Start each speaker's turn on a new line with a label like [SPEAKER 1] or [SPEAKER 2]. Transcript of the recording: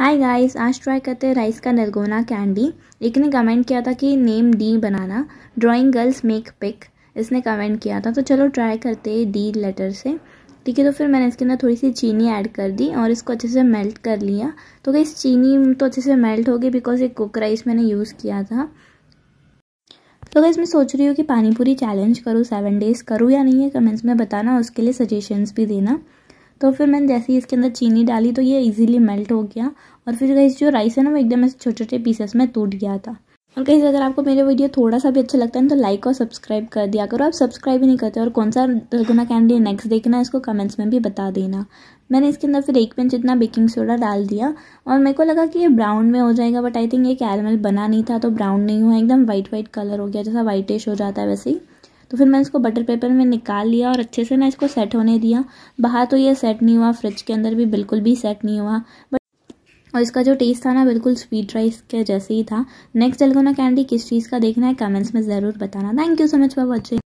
[SPEAKER 1] hi guys आज try करते हैं राइस का नरगोना कैंडी एक ने कमेंट किया था कि name the banana drawing girls make pic इसने कमेंट किया था तो चलो ट्राई करते हैं डी लेटर से ठीक है तो फिर मैंने इसके अंदर थोड़ी सी चीनी ऐड कर दी और इसको अच्छे से मेल्ट कर लिया तो गई चीनी तो अच्छे से मेल्ट होगी बिकॉज एक कुक राइस मैंने यूज़ किया था तो क्या मैं सोच रही हूँ कि पानीपुरी चैलेंज करूँ सेवन डेज़ करूँ या नहीं है कमेंट्स में बताना उसके लिए सजेशंस भी देना तो फिर मैंने जैसे ही इसके अंदर चीनी डाली तो ये इजीली मेल्ट हो गया और फिर गई जो राइस है ना वो एकदम ऐसे छोटे छोटे पीसेस में टूट गया था और कहीं अगर आपको मेरे वीडियो थोड़ा सा भी अच्छा लगता है तो लाइक और सब्सक्राइब कर दिया करो आप सब्सक्राइब ही नहीं करते और कौन सा दलगुना कैंडी नेक्स्ट देखना इसको कमेंट्स में भी बता देना मैंने इसके अंदर फिर एक पिंच इतना बेकिंग सोडा डाल दिया और मेरे को लगा कि ये ब्राउन में हो जाएगा बट आई थिंक ये कैरमल बना नहीं था तो ब्राउन नहीं हुआ एकदम व्हाइट व्हाइट कलर हो गया जैसा व्हाइटिश हो जाता है वैसे ही तो फिर मैंने इसको बटर पेपर में निकाल लिया और अच्छे से ना इसको सेट होने दिया बाहर तो ये सेट नहीं हुआ फ्रिज के अंदर भी बिल्कुल भी सेट नहीं हुआ बट और इसका जो टेस्ट था ना बिल्कुल स्वीट राइस के जैसे ही था नेक्स्ट एलगोना कैंडी किस चीज़ का देखना है कमेंट्स में ज़रूर बताना thank you so much for watching